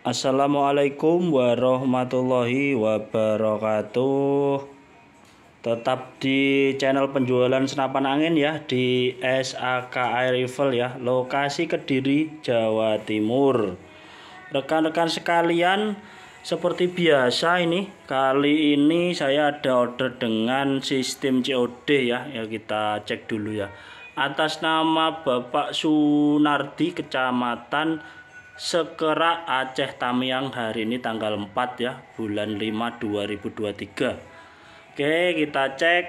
Assalamualaikum warahmatullahi wabarakatuh. Tetap di channel penjualan senapan angin ya di SAKI Rifle ya, lokasi Kediri, Jawa Timur. Rekan-rekan sekalian, seperti biasa ini kali ini saya ada order dengan sistem COD ya, ya kita cek dulu ya. Atas nama Bapak Sunardi Kecamatan Sekera Aceh Tamiang hari ini tanggal 4 ya bulan 5 2023 Oke kita cek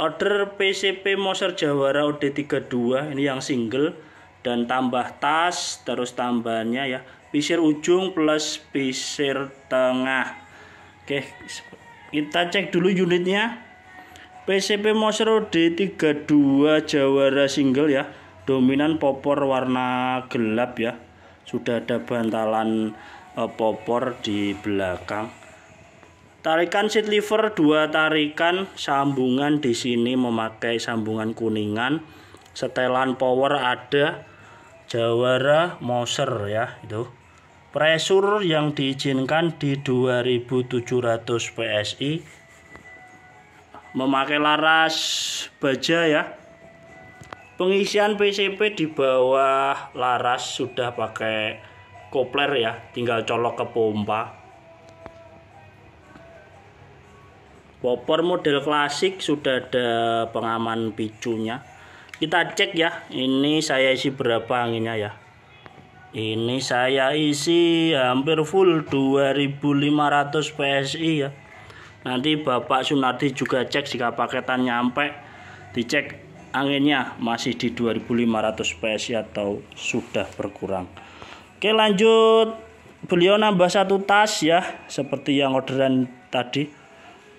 order PCP Moser Jawara OD32 ini yang single dan tambah tas terus tambahnya ya pisir ujung plus pisir tengah Oke kita cek dulu unitnya PCP Moser OD32 Jawara single ya dominan popor warna gelap ya sudah ada bantalan eh, popor di belakang tarikan seat lever dua tarikan sambungan di sini memakai sambungan kuningan setelan power ada jawara moser ya itu pressure yang diizinkan di 2700 PSI memakai laras baja ya pengisian PCP di bawah laras sudah pakai kopler ya tinggal colok ke pompa popor model klasik sudah ada pengaman picunya kita cek ya ini saya isi berapa anginnya ya ini saya isi hampir full 2500 PSI ya nanti Bapak Sunardi juga cek jika paketan nyampe dicek anginnya masih di 2500 PSI atau sudah berkurang oke lanjut beliau nambah satu tas ya seperti yang orderan tadi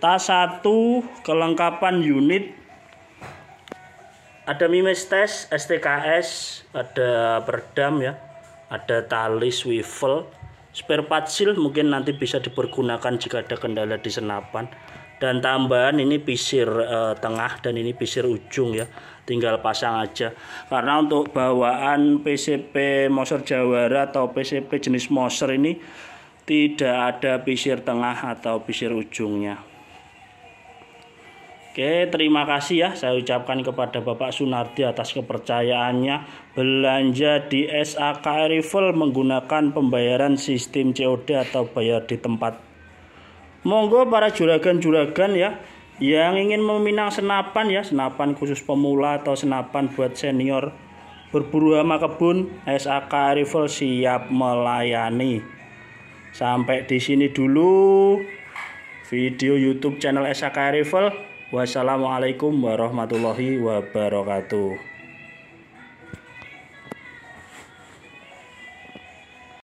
tas satu kelengkapan unit ada mimes tes STKS ada peredam ya ada tali swivel spare part seal mungkin nanti bisa dipergunakan jika ada kendala di senapan dan tambahan ini pisir e, tengah dan ini pisir ujung ya tinggal pasang aja karena untuk bawaan PCP Moser Jawara atau PCP jenis Moser ini tidak ada pisir tengah atau pisir ujungnya Oke, terima kasih ya saya ucapkan kepada Bapak Sunardi atas kepercayaannya belanja di SAK Rival menggunakan pembayaran sistem COD atau bayar di tempat monggo para juragan-juragan ya yang ingin meminang senapan ya senapan khusus pemula atau senapan buat senior berburu hama kebun SAK Rifle siap melayani sampai di sini dulu video YouTube channel SAK Rifle wassalamualaikum warahmatullahi wabarakatuh